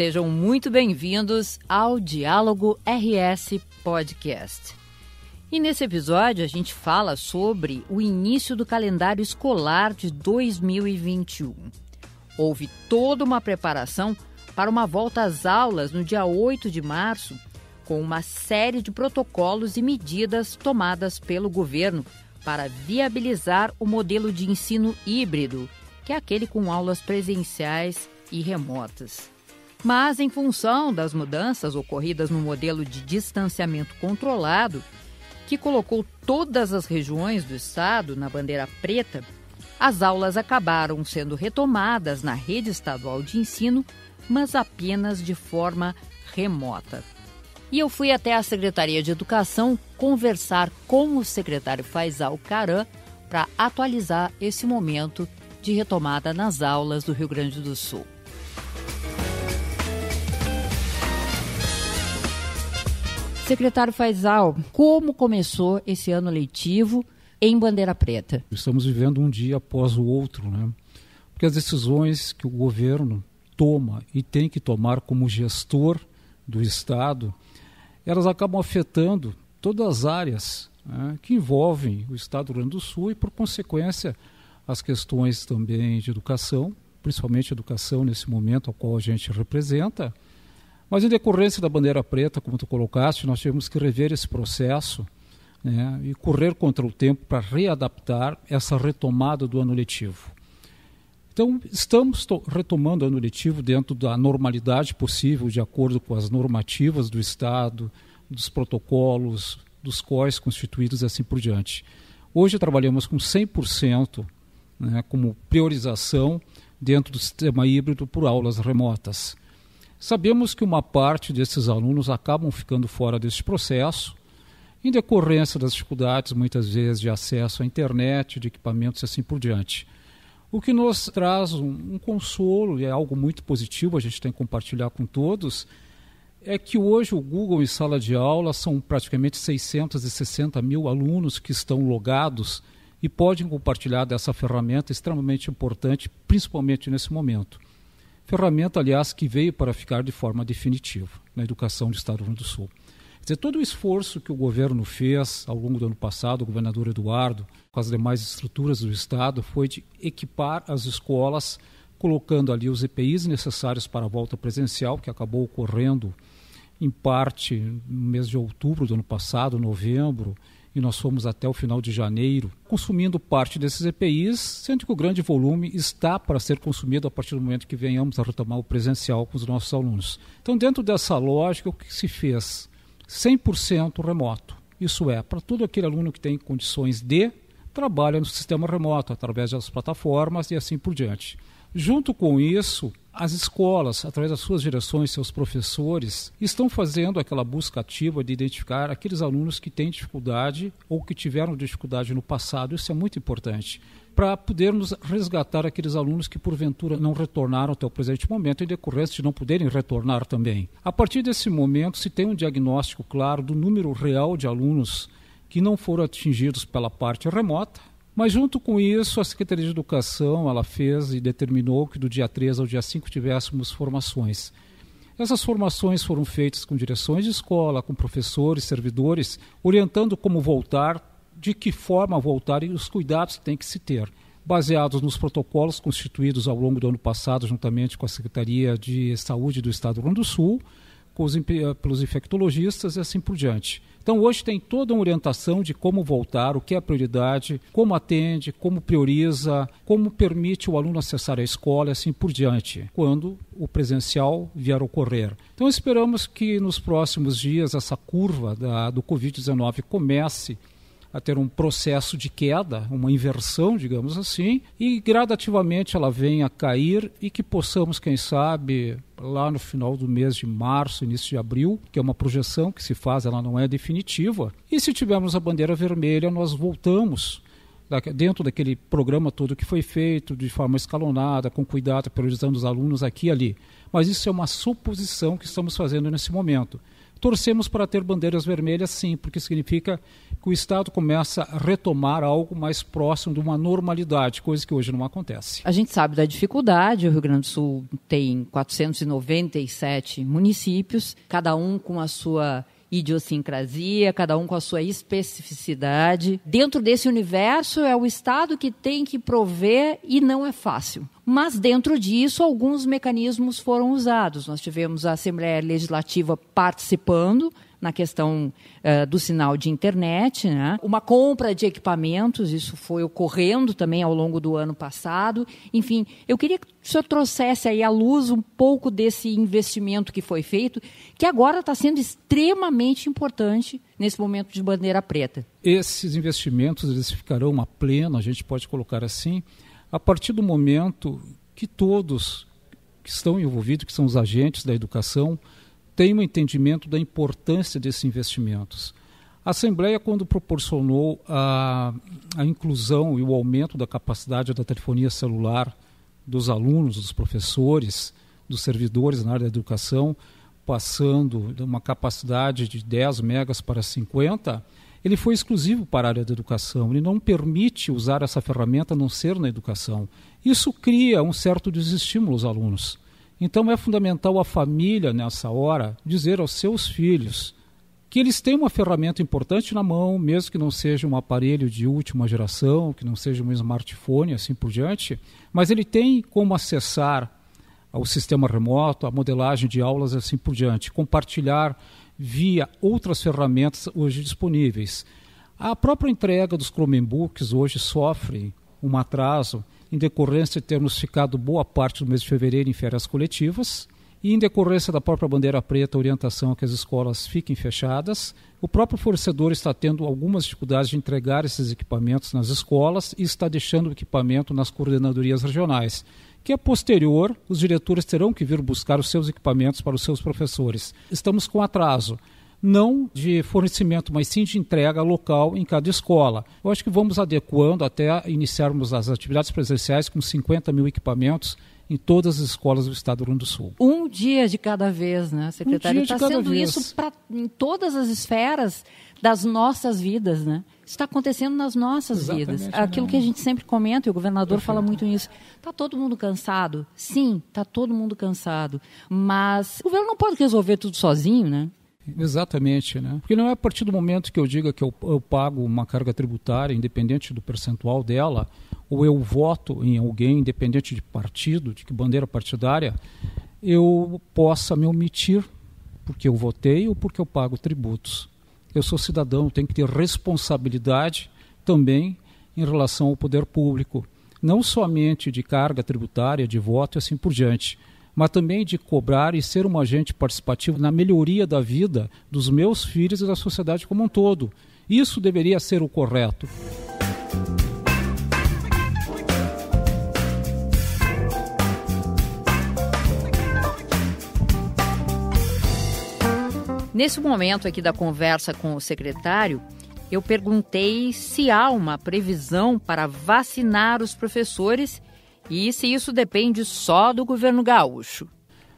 Sejam muito bem-vindos ao Diálogo RS Podcast. E nesse episódio a gente fala sobre o início do calendário escolar de 2021. Houve toda uma preparação para uma volta às aulas no dia 8 de março, com uma série de protocolos e medidas tomadas pelo governo para viabilizar o modelo de ensino híbrido, que é aquele com aulas presenciais e remotas. Mas, em função das mudanças ocorridas no modelo de distanciamento controlado, que colocou todas as regiões do estado na bandeira preta, as aulas acabaram sendo retomadas na rede estadual de ensino, mas apenas de forma remota. E eu fui até a Secretaria de Educação conversar com o secretário Faisal Caran para atualizar esse momento de retomada nas aulas do Rio Grande do Sul. Secretário Faisal, como começou esse ano letivo em Bandeira Preta? Estamos vivendo um dia após o outro, né? Porque as decisões que o governo toma e tem que tomar como gestor do Estado, elas acabam afetando todas as áreas né, que envolvem o Estado do Rio Grande do Sul e, por consequência, as questões também de educação, principalmente educação nesse momento ao qual a gente representa, mas em decorrência da bandeira preta, como tu colocaste, nós tivemos que rever esse processo né, e correr contra o tempo para readaptar essa retomada do ano letivo. Então, estamos retomando o ano letivo dentro da normalidade possível, de acordo com as normativas do Estado, dos protocolos, dos COIs constituídos e assim por diante. Hoje trabalhamos com 100% né, como priorização dentro do sistema híbrido por aulas remotas. Sabemos que uma parte desses alunos acabam ficando fora desse processo, em decorrência das dificuldades, muitas vezes, de acesso à internet, de equipamentos e assim por diante. O que nos traz um, um consolo, e é algo muito positivo, a gente tem que compartilhar com todos, é que hoje o Google em sala de aula são praticamente 660 mil alunos que estão logados e podem compartilhar dessa ferramenta extremamente importante, principalmente nesse momento ferramenta, aliás, que veio para ficar de forma definitiva na educação do Estado do Rio Grande do Sul. Quer dizer, todo o esforço que o governo fez ao longo do ano passado, o governador Eduardo, com as demais estruturas do Estado, foi de equipar as escolas, colocando ali os EPIs necessários para a volta presencial, que acabou ocorrendo em parte no mês de outubro do ano passado, novembro, e nós fomos até o final de janeiro consumindo parte desses EPIs, sendo que o grande volume está para ser consumido a partir do momento que venhamos a retomar o presencial com os nossos alunos. Então, dentro dessa lógica, o que se fez? 100% remoto. Isso é, para todo aquele aluno que tem condições de, trabalha no sistema remoto, através das plataformas e assim por diante. Junto com isso, as escolas, através das suas direções, seus professores, estão fazendo aquela busca ativa de identificar aqueles alunos que têm dificuldade ou que tiveram dificuldade no passado. Isso é muito importante para podermos resgatar aqueles alunos que porventura não retornaram até o presente momento em decorrência de não poderem retornar também. A partir desse momento, se tem um diagnóstico claro do número real de alunos que não foram atingidos pela parte remota, mas junto com isso, a Secretaria de Educação, ela fez e determinou que do dia 3 ao dia 5 tivéssemos formações. Essas formações foram feitas com direções de escola, com professores, servidores, orientando como voltar, de que forma voltar e os cuidados que tem que se ter baseados nos protocolos constituídos ao longo do ano passado, juntamente com a Secretaria de Saúde do Estado do Rio Grande do Sul, com os, pelos infectologistas e assim por diante. Então, hoje tem toda uma orientação de como voltar, o que é prioridade, como atende, como prioriza, como permite o aluno acessar a escola e assim por diante, quando o presencial vier a ocorrer. Então, esperamos que nos próximos dias essa curva da, do Covid-19 comece a ter um processo de queda, uma inversão, digamos assim, e gradativamente ela venha a cair e que possamos, quem sabe, lá no final do mês de março, início de abril, que é uma projeção que se faz, ela não é definitiva. E se tivermos a bandeira vermelha, nós voltamos dentro daquele programa todo que foi feito de forma escalonada, com cuidado, priorizando os alunos aqui e ali. Mas isso é uma suposição que estamos fazendo nesse momento. Torcemos para ter bandeiras vermelhas, sim, porque significa que o Estado começa a retomar algo mais próximo de uma normalidade, coisa que hoje não acontece. A gente sabe da dificuldade, o Rio Grande do Sul tem 497 municípios, cada um com a sua idiosincrasia, cada um com a sua especificidade. Dentro desse universo é o Estado que tem que prover e não é fácil. Mas dentro disso, alguns mecanismos foram usados. Nós tivemos a Assembleia Legislativa participando, na questão uh, do sinal de internet, né? uma compra de equipamentos, isso foi ocorrendo também ao longo do ano passado. Enfim, eu queria que o senhor trouxesse aí à luz um pouco desse investimento que foi feito, que agora está sendo extremamente importante nesse momento de bandeira preta. Esses investimentos eles ficarão a pleno, a gente pode colocar assim, a partir do momento que todos que estão envolvidos, que são os agentes da educação, tem um entendimento da importância desses investimentos. A Assembleia, quando proporcionou a, a inclusão e o aumento da capacidade da telefonia celular dos alunos, dos professores, dos servidores na área da educação, passando de uma capacidade de 10 megas para 50, ele foi exclusivo para a área da educação. Ele não permite usar essa ferramenta a não ser na educação. Isso cria um certo desestímulo aos alunos. Então é fundamental a família, nessa hora, dizer aos seus filhos que eles têm uma ferramenta importante na mão, mesmo que não seja um aparelho de última geração, que não seja um smartphone, assim por diante, mas ele tem como acessar ao sistema remoto, a modelagem de aulas, assim por diante, compartilhar via outras ferramentas hoje disponíveis. A própria entrega dos Chromebooks hoje sofre um atraso em decorrência de termos ficado boa parte do mês de fevereiro em férias coletivas, e em decorrência da própria bandeira preta, orientação a é que as escolas fiquem fechadas, o próprio fornecedor está tendo algumas dificuldades de entregar esses equipamentos nas escolas e está deixando o equipamento nas coordenadorias regionais, que a é posterior os diretores terão que vir buscar os seus equipamentos para os seus professores. Estamos com atraso não de fornecimento, mas sim de entrega local em cada escola. Eu acho que vamos adequando até iniciarmos as atividades presenciais com 50 mil equipamentos em todas as escolas do Estado do Rio Grande do Sul. Um dia de cada vez, né, secretário? Um está sendo vez. isso pra, em todas as esferas das nossas vidas, né? está acontecendo nas nossas Exatamente, vidas. Né? Aquilo não. que a gente sempre comenta, e o governador Perfeito. fala muito nisso. Está todo mundo cansado? Sim, está todo mundo cansado. Mas o governo não pode resolver tudo sozinho, né? Exatamente, né? Porque não é a partir do momento que eu diga que eu, eu pago uma carga tributária, independente do percentual dela, ou eu voto em alguém, independente de partido, de que bandeira partidária, eu possa me omitir porque eu votei ou porque eu pago tributos. Eu sou cidadão, tenho que ter responsabilidade também em relação ao poder público, não somente de carga tributária, de voto e assim por diante mas também de cobrar e ser um agente participativo na melhoria da vida dos meus filhos e da sociedade como um todo. Isso deveria ser o correto. Nesse momento aqui da conversa com o secretário, eu perguntei se há uma previsão para vacinar os professores e se isso depende só do governo gaúcho?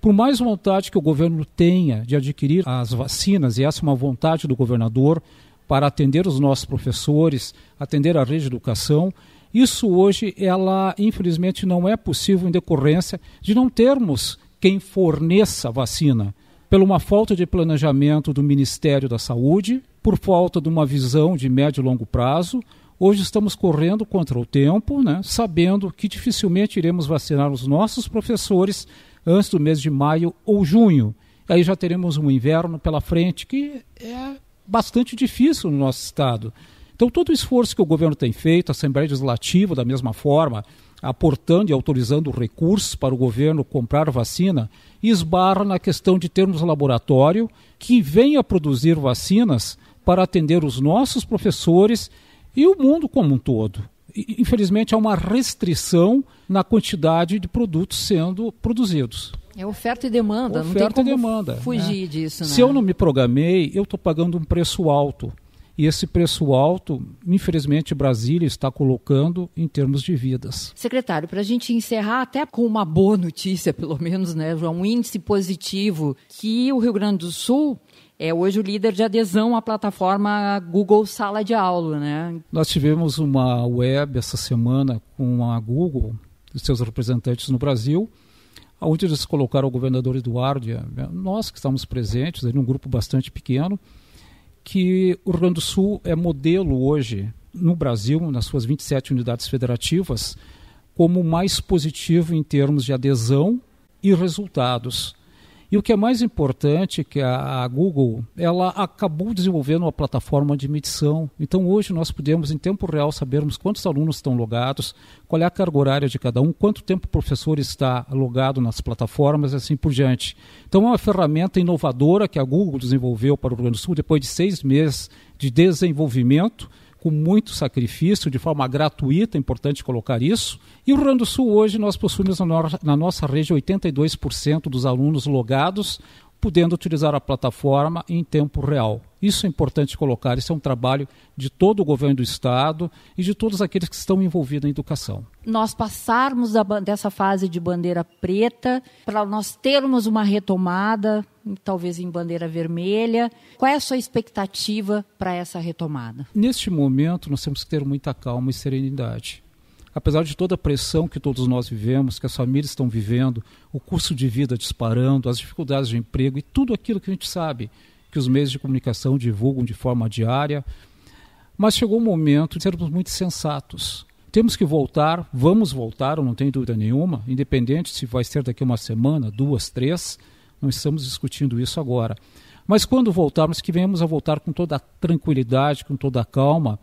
Por mais vontade que o governo tenha de adquirir as vacinas, e essa é uma vontade do governador para atender os nossos professores, atender a rede de educação, isso hoje, ela infelizmente não é possível em decorrência de não termos quem forneça a vacina, pela uma falta de planejamento do Ministério da Saúde, por falta de uma visão de médio e longo prazo, Hoje estamos correndo contra o tempo, né, sabendo que dificilmente iremos vacinar os nossos professores antes do mês de maio ou junho. Aí já teremos um inverno pela frente que é bastante difícil no nosso estado. Então, todo o esforço que o governo tem feito, a Assembleia Legislativa, da mesma forma, aportando e autorizando recursos para o governo comprar vacina, esbarra na questão de termos laboratório que venha produzir vacinas para atender os nossos professores e o mundo como um todo. E, infelizmente, há uma restrição na quantidade de produtos sendo produzidos. É oferta e demanda, oferta não e demanda, né? fugir né? disso. Né? Se eu né? não me programei, eu estou pagando um preço alto. E esse preço alto, infelizmente, Brasília está colocando em termos de vidas. Secretário, para a gente encerrar até com uma boa notícia, pelo menos, né, um índice positivo que o Rio Grande do Sul é hoje o líder de adesão à plataforma Google Sala de Aula, né? Nós tivemos uma web essa semana com a Google, seus representantes no Brasil, onde eles colocaram o governador Eduardo, né, nós que estamos presentes, num é grupo bastante pequeno, que o Rio Grande do Sul é modelo hoje no Brasil, nas suas 27 unidades federativas, como mais positivo em termos de adesão e resultados. E o que é mais importante é que a Google, ela acabou desenvolvendo uma plataforma de medição. Então hoje nós podemos em tempo real sabermos quantos alunos estão logados, qual é a carga horária de cada um, quanto tempo o professor está logado nas plataformas e assim por diante. Então é uma ferramenta inovadora que a Google desenvolveu para o Rio Grande do Sul depois de seis meses de desenvolvimento com muito sacrifício, de forma gratuita, é importante colocar isso. E o Rio Grande do Sul, hoje, nós possuímos na nossa rede 82% dos alunos logados, podendo utilizar a plataforma em tempo real. Isso é importante colocar, isso é um trabalho de todo o governo do Estado e de todos aqueles que estão envolvidos na educação. Nós passarmos dessa fase de bandeira preta, para nós termos uma retomada talvez em bandeira vermelha. Qual é a sua expectativa para essa retomada? Neste momento, nós temos que ter muita calma e serenidade. Apesar de toda a pressão que todos nós vivemos, que as famílias estão vivendo, o custo de vida disparando, as dificuldades de emprego e tudo aquilo que a gente sabe que os meios de comunicação divulgam de forma diária, mas chegou o momento de sermos muito sensatos. Temos que voltar, vamos voltar, eu não tenho dúvida nenhuma, independente se vai ser daqui uma semana, duas, três, não estamos discutindo isso agora. Mas quando voltarmos, que venhamos a voltar com toda a tranquilidade, com toda a calma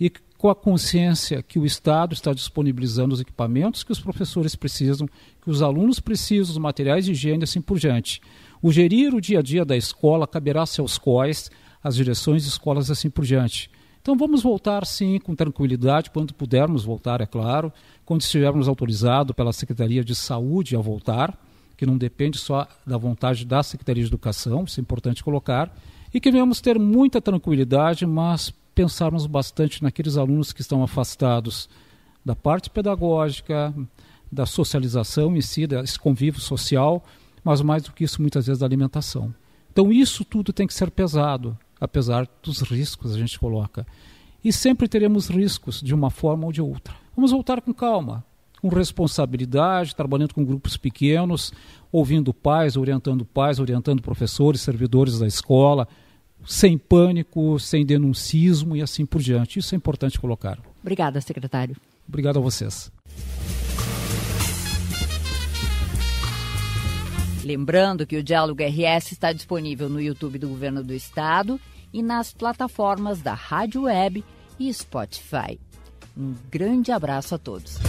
e com a consciência que o Estado está disponibilizando os equipamentos que os professores precisam, que os alunos precisam, os materiais de higiene assim por diante. O gerir o dia a dia da escola caberá seus quais, as direções de escolas assim por diante. Então vamos voltar sim com tranquilidade, quando pudermos voltar, é claro, quando estivermos autorizados pela Secretaria de Saúde a voltar que não depende só da vontade da Secretaria de Educação, isso é importante colocar, e que venhamos ter muita tranquilidade, mas pensarmos bastante naqueles alunos que estão afastados da parte pedagógica, da socialização em si, desse convívio social, mas mais do que isso, muitas vezes, da alimentação. Então, isso tudo tem que ser pesado, apesar dos riscos a gente coloca. E sempre teremos riscos, de uma forma ou de outra. Vamos voltar com calma com responsabilidade, trabalhando com grupos pequenos, ouvindo pais, orientando pais, orientando professores, servidores da escola, sem pânico, sem denuncismo e assim por diante. Isso é importante colocar. Obrigada, secretário. Obrigado a vocês. Lembrando que o Diálogo RS está disponível no YouTube do Governo do Estado e nas plataformas da Rádio Web e Spotify. Um grande abraço a todos.